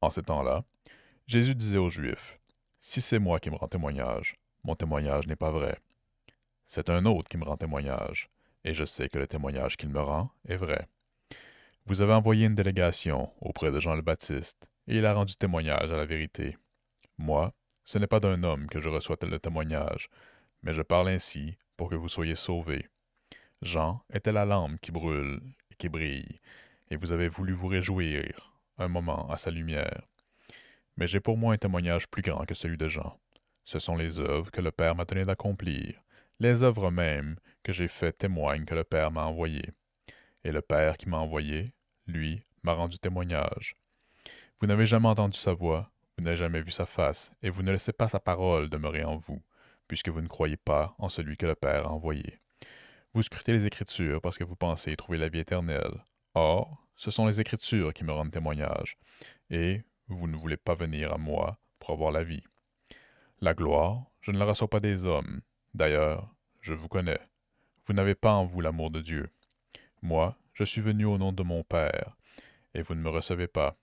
En ces temps-là, Jésus disait aux Juifs, Si c'est moi qui me rends témoignage, mon témoignage n'est pas vrai. C'est un autre qui me rend témoignage, et je sais que le témoignage qu'il me rend est vrai. Vous avez envoyé une délégation auprès de Jean le Baptiste, et il a rendu témoignage à la vérité. Moi, ce n'est pas d'un homme que je reçois tel le témoignage, mais je parle ainsi pour que vous soyez sauvés. Jean était la lampe qui brûle et qui brille, et vous avez voulu vous réjouir un moment à sa lumière. Mais j'ai pour moi un témoignage plus grand que celui de Jean. Ce sont les œuvres que le Père m'a donné d'accomplir, les œuvres mêmes que j'ai fait témoignent que le Père m'a envoyé. Et le Père qui m'a envoyé, lui, m'a rendu témoignage. Vous n'avez jamais entendu sa voix, vous n'avez jamais vu sa face, et vous ne laissez pas sa parole demeurer en vous, puisque vous ne croyez pas en celui que le Père a envoyé. Vous scrutez les Écritures parce que vous pensez trouver la vie éternelle. Or, ce sont les Écritures qui me rendent témoignage, et vous ne voulez pas venir à moi pour avoir la vie. La gloire, je ne la reçois pas des hommes. D'ailleurs, je vous connais. Vous n'avez pas en vous l'amour de Dieu. Moi, je suis venu au nom de mon Père, et vous ne me recevez pas.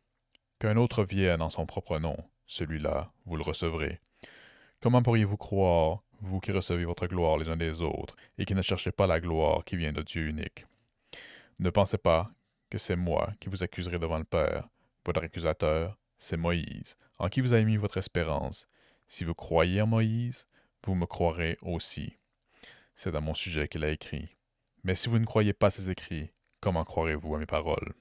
Qu'un autre vienne en son propre nom, celui-là, vous le recevrez. Comment pourriez-vous croire, vous qui recevez votre gloire les uns des autres, et qui ne cherchez pas la gloire qui vient de Dieu unique? Ne pensez pas que c'est moi qui vous accuserai devant le Père. Votre accusateur, c'est Moïse, en qui vous avez mis votre espérance. Si vous croyez en Moïse, vous me croirez aussi. C'est dans mon sujet qu'il a écrit. Mais si vous ne croyez pas ses écrits, comment croirez-vous à mes paroles?